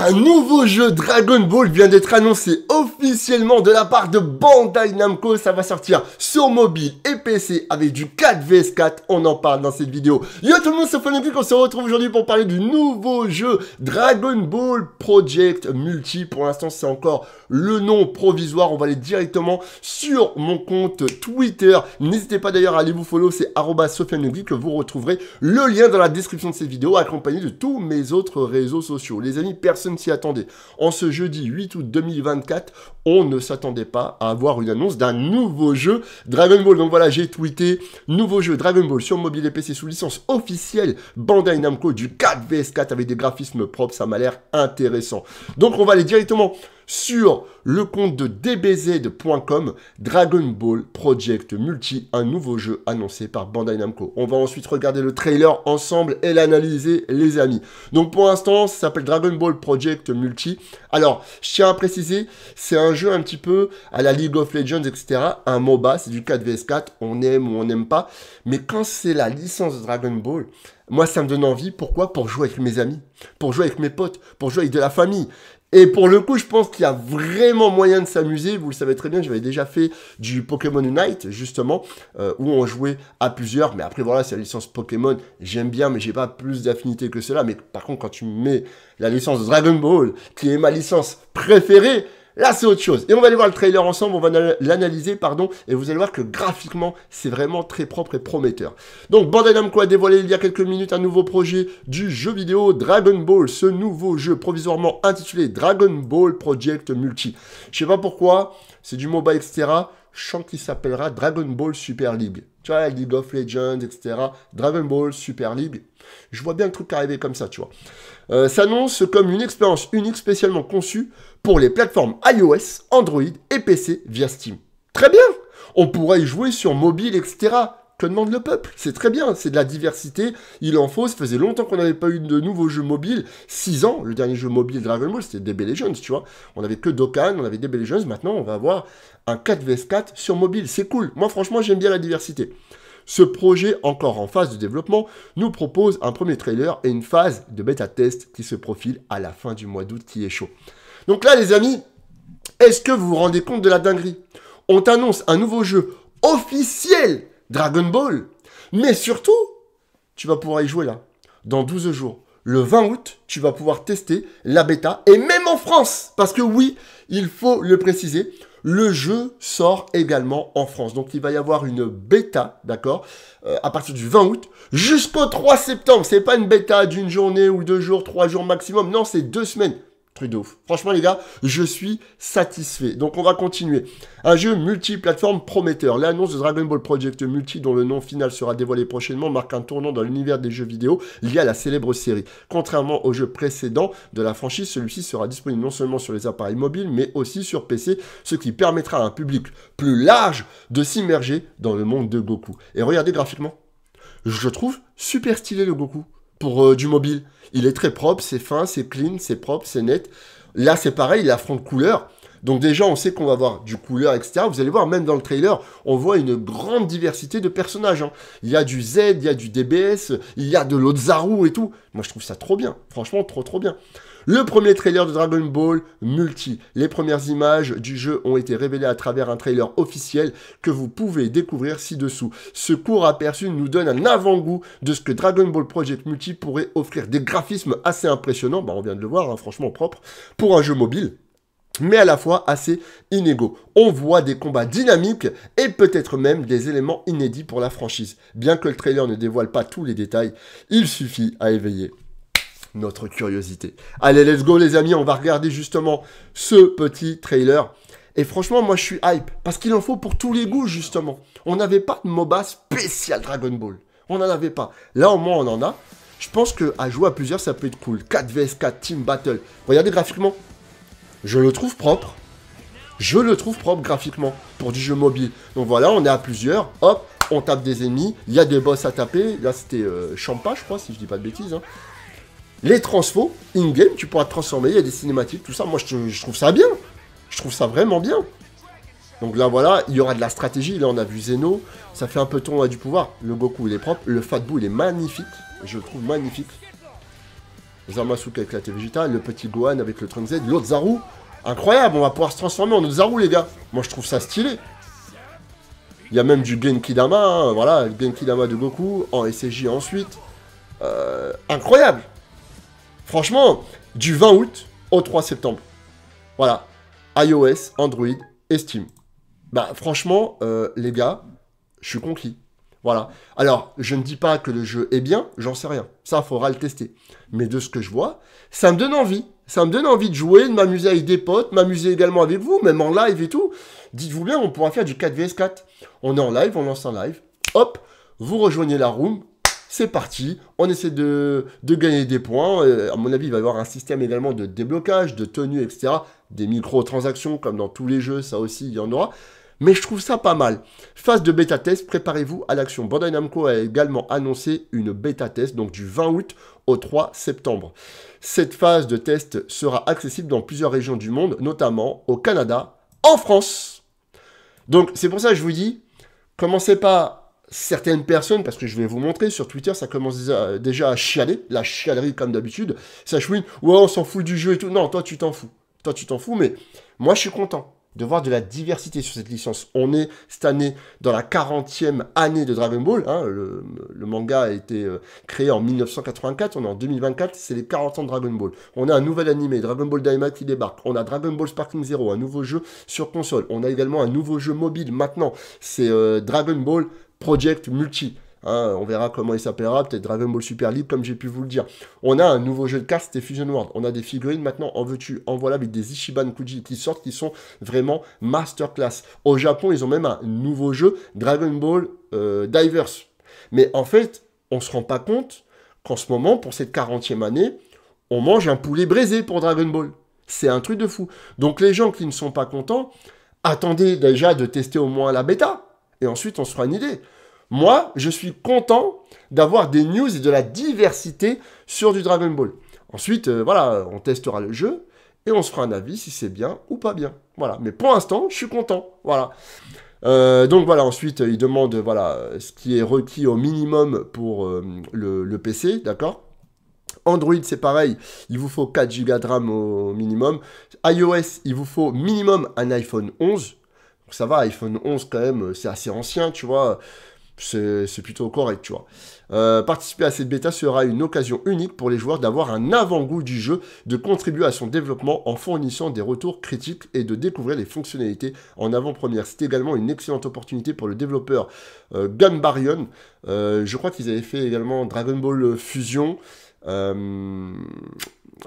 Un nouveau jeu Dragon Ball vient d'être annoncé officiellement de la part de Bandai Namco. Ça va sortir sur mobile et PC avec du 4vs4. On en parle dans cette vidéo. Yo tout le monde, c'est Fanatic. On se retrouve aujourd'hui pour parler du nouveau jeu Dragon Ball Project Multi. Pour l'instant, c'est encore le nom provisoire. On va aller directement sur mon compte Twitter. N'hésitez pas d'ailleurs à aller vous follow. C'est que vous retrouverez le lien dans la description de cette vidéo accompagné de tous mes autres réseaux sociaux. Les amis, personne s'y attendait. En ce jeudi 8 août 2024, on ne s'attendait pas à avoir une annonce d'un nouveau jeu Dragon Ball. Donc voilà, j'ai tweeté nouveau jeu Dragon Ball sur mobile et PC sous licence officielle Bandai Namco du 4 VS4 avec des graphismes propres, ça m'a l'air intéressant. Donc on va aller directement sur le compte de dbz.com Dragon Ball Project Multi, un nouveau jeu annoncé par Bandai Namco. On va ensuite regarder le trailer ensemble et l'analyser, les amis. Donc pour l'instant, ça s'appelle Dragon Ball Project Multi. Alors, je tiens à préciser, c'est un jeu un petit peu à la League of Legends, etc. Un MOBA, c'est du 4vs4, on aime ou on n'aime pas. Mais quand c'est la licence Dragon Ball, moi, ça me donne envie. Pourquoi Pour jouer avec mes amis, pour jouer avec mes potes, pour jouer avec de la famille. Et pour le coup, je pense qu'il y a vraiment moyen de s'amuser. Vous le savez très bien, j'avais déjà fait du Pokémon Unite, justement, euh, où on jouait à plusieurs. Mais après, voilà, c'est la licence Pokémon. J'aime bien, mais j'ai pas plus d'affinité que cela. Mais par contre, quand tu mets la licence Dragon Ball, qui est ma licence préférée, Là, c'est autre chose. Et on va aller voir le trailer ensemble, on va l'analyser, pardon, et vous allez voir que graphiquement, c'est vraiment très propre et prometteur. Donc, Bandai Namco a dévoilé il y a quelques minutes un nouveau projet du jeu vidéo Dragon Ball, ce nouveau jeu provisoirement intitulé Dragon Ball Project Multi. Je sais pas pourquoi, c'est du mobile, etc. Je qui s'appellera Dragon Ball Super League. League of Legends, etc. Dragon Ball, Super League. Je vois bien le truc arriver comme ça, tu vois. Euh, s'annonce comme une expérience unique spécialement conçue pour les plateformes iOS, Android et PC via Steam. Très bien On pourrait y jouer sur mobile, etc que demande le peuple C'est très bien, c'est de la diversité, il en faut, ça faisait longtemps qu'on n'avait pas eu de nouveaux jeux mobiles, 6 ans, le dernier jeu mobile Dragon Ball, c'était DB Legends, tu vois, on avait que Dokkan, on avait DB Legends, maintenant on va avoir un 4vs4 sur mobile, c'est cool, moi franchement j'aime bien la diversité. Ce projet, encore en phase de développement, nous propose un premier trailer et une phase de bêta test qui se profile à la fin du mois d'août qui est chaud. Donc là les amis, est-ce que vous vous rendez compte de la dinguerie On t'annonce un nouveau jeu officiel Dragon Ball. Mais surtout, tu vas pouvoir y jouer là, dans 12 jours. Le 20 août, tu vas pouvoir tester la bêta, et même en France, parce que oui, il faut le préciser, le jeu sort également en France. Donc il va y avoir une bêta, d'accord, euh, à partir du 20 août jusqu'au 3 septembre. C'est pas une bêta d'une journée ou deux jours, trois jours maximum. Non, c'est deux semaines. Trudeau. Franchement, les gars, je suis satisfait. Donc, on va continuer. Un jeu multiplateforme prometteur. L'annonce de Dragon Ball Project Multi, dont le nom final sera dévoilé prochainement, marque un tournant dans l'univers des jeux vidéo lié à la célèbre série. Contrairement au jeu précédent de la franchise, celui-ci sera disponible non seulement sur les appareils mobiles, mais aussi sur PC, ce qui permettra à un public plus large de s'immerger dans le monde de Goku. Et regardez graphiquement. Je trouve super stylé le Goku pour euh, du mobile. Il est très propre, c'est fin, c'est clean, c'est propre, c'est net. Là, c'est pareil, il a front de couleur. Donc déjà, on sait qu'on va avoir du couleur, etc. Vous allez voir, même dans le trailer, on voit une grande diversité de personnages. Hein. Il y a du Z, il y a du DBS, il y a de l'Ozaru et tout. Moi, je trouve ça trop bien. Franchement, trop, trop bien. Le premier trailer de Dragon Ball Multi. Les premières images du jeu ont été révélées à travers un trailer officiel que vous pouvez découvrir ci-dessous. Ce court aperçu nous donne un avant-goût de ce que Dragon Ball Project Multi pourrait offrir. Des graphismes assez impressionnants, bah, on vient de le voir, hein, franchement propre, pour un jeu mobile mais à la fois assez inégaux. On voit des combats dynamiques et peut-être même des éléments inédits pour la franchise. Bien que le trailer ne dévoile pas tous les détails, il suffit à éveiller notre curiosité. Allez, let's go les amis, on va regarder justement ce petit trailer. Et franchement, moi je suis hype, parce qu'il en faut pour tous les goûts justement. On n'avait pas de MOBA spécial Dragon Ball. On n'en avait pas. Là au moins on en a. Je pense qu'à jouer à plusieurs, ça peut être cool. 4 vs 4, Team Battle. Regardez graphiquement. Je le trouve propre. Je le trouve propre graphiquement pour du jeu mobile. Donc voilà, on est à plusieurs. Hop, on tape des ennemis. Il y a des boss à taper. Là, c'était euh, Champa, je crois, si je dis pas de bêtises. Hein les transfos, in-game, tu pourras te transformer, il y a des cinématiques, tout ça. Moi, je, trouve ça bien. Je trouve ça vraiment bien. Donc là, voilà, il y aura de la stratégie. Là, on a vu Zeno. Ça fait un peu ton à du pouvoir. Le Goku, il est propre. Le Fatbou, il est magnifique. Je le trouve magnifique. Zamasuke avec la Vegeta. Le petit Gohan avec le Trunks Z. L'autre Zaru. Incroyable, on va pouvoir se transformer en autre Zaru, les gars. Moi, je trouve ça stylé. Il y a même du Genki Dama. Hein. voilà, Dama de Goku. En SCJ ensuite. Euh, incroyable Franchement, du 20 août au 3 septembre. Voilà. iOS, Android et Steam. Bah franchement, euh, les gars, je suis conquis. Voilà. Alors, je ne dis pas que le jeu est bien, j'en sais rien. Ça, faudra le tester. Mais de ce que je vois, ça me donne envie. Ça me donne envie de jouer, de m'amuser avec des potes, m'amuser également avec vous, même en live et tout. Dites-vous bien, on pourra faire du 4vs4. On est en live, on lance un live. Hop, vous rejoignez la room, c'est parti, on essaie de, gagner des points. Euh, à mon avis, il va y avoir un système également de déblocage, de tenue, etc. Des micro-transactions, comme dans tous les jeux, ça aussi, il y en aura. Mais je trouve ça pas mal. Phase de bêta test, préparez-vous à l'action. Bandai Namco a également annoncé une bêta test, donc du 20 août au 3 septembre. Cette phase de test sera accessible dans plusieurs régions du monde, notamment au Canada, en France. Donc c'est pour ça que je vous dis, commencez pas certaines personnes, parce que je vais vous montrer, sur Twitter, ça commence déjà, à chialer, la chialerie comme d'habitude. Ça chouine, ouais, on s'en fout du jeu et tout. Non, toi, tu t'en fous. Toi, tu t'en fous, mais moi, je suis content de voir de la diversité sur cette licence. On est cette année dans la 40e année de Dragon Ball. Hein. le, manga a été euh, créé en 1984, on est en 2024, c'est les 40 ans de Dragon Ball. On a un nouvel animé, Dragon Ball Daima qui débarque. On a Dragon Ball Sparking Zero, un nouveau jeu sur console. On a également un nouveau jeu mobile maintenant, c'est euh, Dragon Ball Project Multi. Hein, on verra comment il s'appellera, peut-être Dragon Ball Super League, comme j'ai pu vous le dire. On a un nouveau jeu de cartes, c'était Fusion World. On a des figurines maintenant, en veux-tu, en voilà, avec des Ichiban Kuji qui sortent, qui sont vraiment masterclass. Au Japon, ils ont même un nouveau jeu, Dragon Ball euh, Divers. Mais en fait, on ne se rend pas compte qu'en ce moment, pour cette 40e année, on mange un poulet braisé pour Dragon Ball. C'est un truc de fou. Donc les gens qui ne sont pas contents, attendez déjà de tester au moins la bêta et ensuite on se fera une idée. Moi, je suis content d'avoir des news et de la diversité sur du Dragon Ball. Ensuite, euh, voilà, on testera le jeu et on se fera un avis si c'est bien ou pas bien. Voilà. Mais pour l'instant, je suis content. Voilà. Euh, donc voilà, ensuite, il demande voilà, ce qui est requis au minimum pour euh, le, le, PC, d'accord Android, c'est pareil, il vous faut 4 Go de RAM au minimum. iOS, il vous faut minimum un iPhone 11, ça va, iPhone 11 quand même, euh, c'est assez ancien, tu vois. C'est plutôt correct, tu vois. Euh, participer à cette bêta sera une occasion unique pour les joueurs d'avoir un avant-goût du jeu, de contribuer à son développement en fournissant des retours critiques et de découvrir les fonctionnalités en avant-première. C'est également une excellente opportunité pour le développeur euh, Gunbarion, je crois qu'ils avaient fait également Dragon Ball Fusion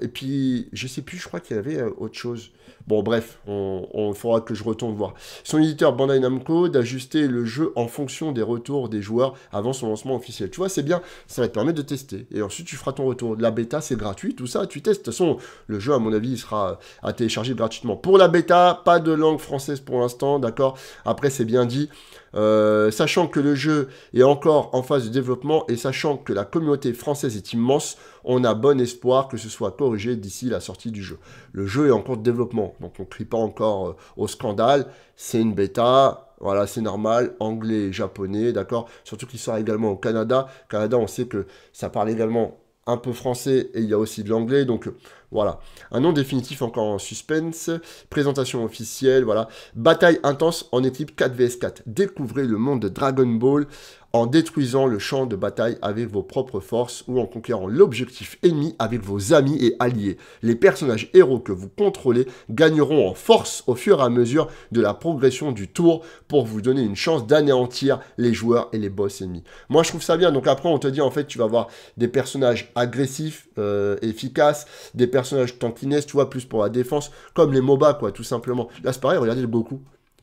et puis, je sais plus, je crois qu'il y avait euh, autre chose. Bon, bref, on, fera faudra que je retourne voir. Son éditeur Bandai Namco d'ajuster le jeu en fonction des retours des joueurs avant son lancement officiel. Tu vois, c'est bien, ça va te permettre de tester. Et ensuite, tu feras ton retour. La bêta, c'est gratuit, tout ça, tu testes. De toute façon, le jeu, à mon avis, il sera à télécharger gratuitement. Pour la bêta, pas de langue française pour l'instant, d'accord Après, c'est bien dit. Euh, sachant que le jeu est encore en phase de développement et sachant que la communauté française est immense, on a bon espoir que ce soit corrigé d'ici la sortie du jeu. Le jeu est en cours de développement, donc on ne crie pas encore euh, au scandale. C'est une bêta, voilà, c'est normal, anglais et japonais, d'accord Surtout qu'il sort également au Canada. Canada, on sait que ça parle également un peu français et il y a aussi de l'anglais, donc voilà. Un nom définitif encore en suspense. Présentation officielle, voilà. Bataille intense en équipe 4 vs 4. Découvrez le monde de Dragon Ball en détruisant le champ de bataille avec vos propres forces ou en conquérant l'objectif ennemi avec vos amis et alliés. Les personnages héros que vous contrôlez gagneront en force au fur et à mesure de la progression du tour pour vous donner une chance d'anéantir les joueurs et les boss ennemis. Moi je trouve ça bien, donc après on te dit en fait tu vas avoir des personnages agressifs, euh, efficaces, des personnages tankiness, tu vois, plus pour la défense, comme les MOBA quoi, tout simplement. Là c'est pareil, regardez le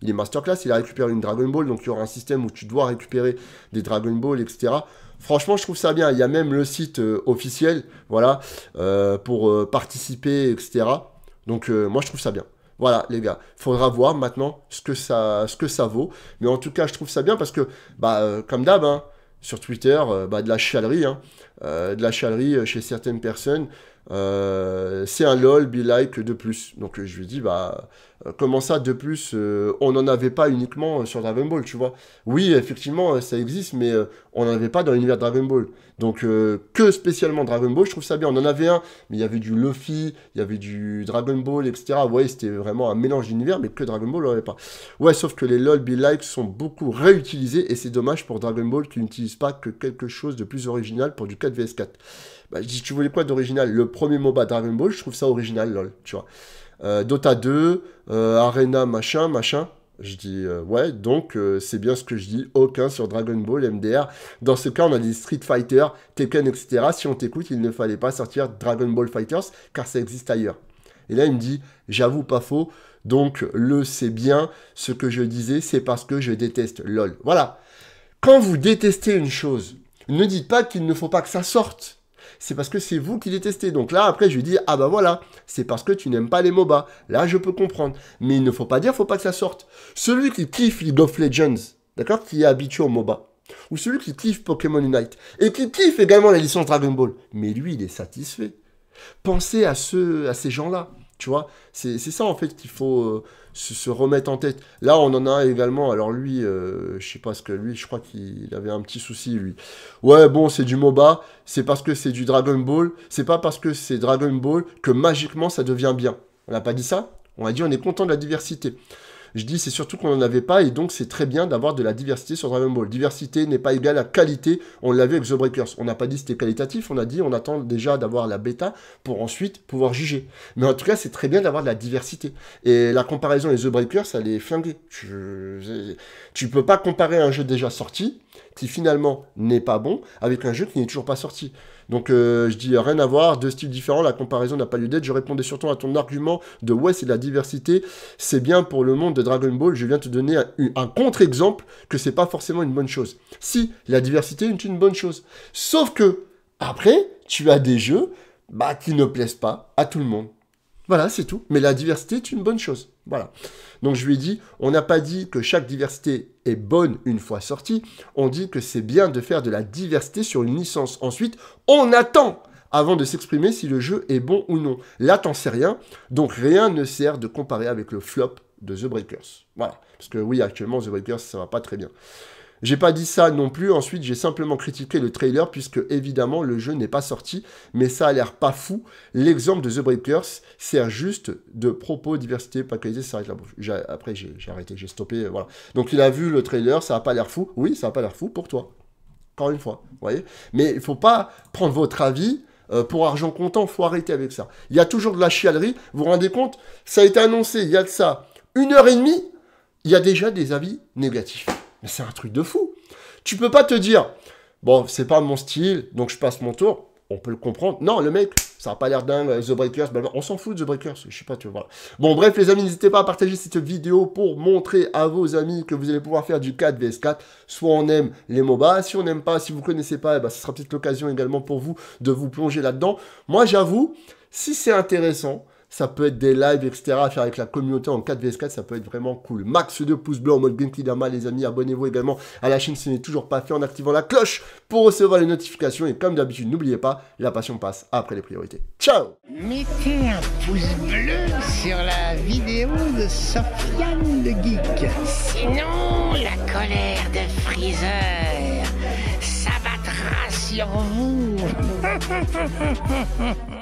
il est masterclass, il a récupéré une Dragon Ball, donc il y aura un système où tu dois récupérer des Dragon Ball, etc. Franchement, je trouve ça bien. Il y a même le site euh, officiel, voilà, euh, pour euh, participer, etc. Donc moi, je trouve ça bien. Voilà, les gars, faudra voir maintenant ce que ça, ce que ça vaut. Mais en tout cas, je trouve ça bien parce que, bah, comme d'hab, hein, sur Twitter, bah, de la chalerie, hein. de la chialerie chez certaines personnes. Euh, c'est un lol be like de plus. Donc je lui dis bah euh, comment ça de plus euh, On n'en avait pas uniquement sur Dragon Ball, tu vois. Oui, effectivement, ça existe, mais on n'en avait pas dans l'univers Dragon Ball. Donc que spécialement Dragon Ball, je trouve ça bien. On en avait un, mais il y avait du Luffy, il y avait du Dragon Ball, etc. Ouais, c'était vraiment un mélange d'univers, mais que Dragon Ball on avait pas. Ouais, sauf que les lol be like sont beaucoup réutilisés et c'est dommage pour Dragon Ball qui n'utilise pas que quelque chose de plus original pour du 4vs4. Bah, je dis, tu voulais quoi d'original Le premier MOBA Dragon Ball, je trouve ça original, lol, tu vois. Euh, Dota 2, euh, Arena, machin, machin. Je dis, euh, ouais, donc c'est bien ce que je dis, aucun sur Dragon Ball, MDR. Dans ce cas, on a des Street Fighter, Tekken, etc. Si on t'écoute, il ne fallait pas sortir Dragon Ball Fighters, car ça existe ailleurs. Et là, il me dit, j'avoue, pas faux. Donc, le c'est bien. Ce que je disais, c'est parce que je déteste LOL. Voilà. Quand vous détestez une chose, ne dites pas qu'il ne faut pas que ça sorte c'est parce que c'est vous qui détestez. Donc là, après, je lui dis, ah bah voilà, c'est parce que tu n'aimes pas les MOBA. Là, je peux comprendre. Mais il ne faut pas dire, faut pas que ça sorte. Celui qui kiffe League of Legends, d'accord, qui est habitué au MOBA, ou celui qui kiffe Pokémon Unite, et qui kiffe également la licence Dragon Ball, mais lui, il est satisfait. Pensez à, ceux, à ces gens-là. Tu vois, c'est ça en fait qu'il faut, euh, se, remettre en tête. Là, on en a également. Alors lui, euh, je sais pas ce que lui, je crois qu'il avait un petit souci lui. Ouais, bon, c'est du MOBA, c'est parce que c'est du Dragon Ball, c'est pas parce que c'est Dragon Ball que magiquement ça devient bien. On n'a pas dit ça On a dit on est content de la diversité. Je dis, c'est surtout qu'on n'en avait pas, et donc c'est très bien d'avoir de la diversité sur Dragon Ball. Diversité n'est pas égale à qualité, on l'a vu avec The Breakers. On n'a pas dit c'était qualitatif, on a dit on attend déjà d'avoir la bêta pour ensuite pouvoir juger. Mais en tout cas, c'est très bien d'avoir de la diversité. Et la comparaison avec The Breakers, elle est flinguée. Tu, tu peux pas comparer un jeu déjà sorti, qui finalement n'est pas bon, avec un jeu qui n'est toujours pas sorti. Donc euh, je dis rien à voir, deux styles différents, la comparaison n'a pas lieu d'être. Je répondais surtout à ton argument de ouais, c'est la diversité, c'est bien pour le monde de Dragon Ball. Je viens te donner un, contre-exemple que c'est pas forcément une bonne chose. Si, la diversité est une bonne chose. Sauf que, après, tu as des jeux bah, qui ne plaisent pas à tout le monde. Voilà, c'est tout. Mais la diversité est une bonne chose. Voilà. Donc je lui ai dit, on n'a pas dit que chaque diversité est bonne une fois sortie, on dit que c'est bien de faire de la diversité sur une licence. Ensuite, on attend avant de s'exprimer si le jeu est bon ou non. Là, t'en sais rien, donc rien ne sert de comparer avec le flop de The Breakers. Voilà. Parce que oui, actuellement, The Breakers, ça va pas très bien. J'ai pas dit ça non plus, ensuite j'ai simplement critiqué le trailer puisque évidemment le jeu n'est pas sorti, mais ça a l'air pas fou. L'exemple de The Breakers sert juste de propos, diversité, pas qualité, ça la Après j'ai arrêté, j'ai stoppé, voilà. Donc il a vu le trailer, ça a pas l'air fou. Oui, ça a pas l'air fou pour toi. Encore une fois, vous voyez. Mais il faut pas prendre votre avis euh, pour argent comptant, faut arrêter avec ça. Il y a toujours de la chialerie, vous vous rendez compte Ça a été annoncé, il y a de ça une heure et demie, il y a déjà des avis négatifs. Mais c'est un truc de fou. Tu peux pas te dire, bon, c'est pas mon style, donc je passe mon tour. On peut le comprendre. Non, le mec, ça a pas l'air dingue. Euh, The Breakers, on s'en fout de The Breakers. Je sais pas, tu vois. Bon, bref, les amis, n'hésitez pas à partager cette vidéo pour montrer à vos amis que vous allez pouvoir faire du 4 vs 4. Soit on aime les MOBA, si on n'aime pas, si vous connaissez pas, eh ben, ce sera peut-être l'occasion également pour vous de vous plonger là-dedans. Moi, j'avoue, si c'est intéressant, ça peut être des lives, etc. à faire avec la communauté en 4vs4, ça peut être vraiment cool. Max de pouces bleus en mode Genki Dama, les amis. Abonnez-vous également à la chaîne si ce n'est toujours pas fait en activant la cloche pour recevoir les notifications. Et comme d'habitude, n'oubliez pas, la passion passe après les priorités. Ciao Mettez un pouce bleu sur la vidéo de Sofiane le Geek. Sinon, la colère de Freezer s'abattra sur vous.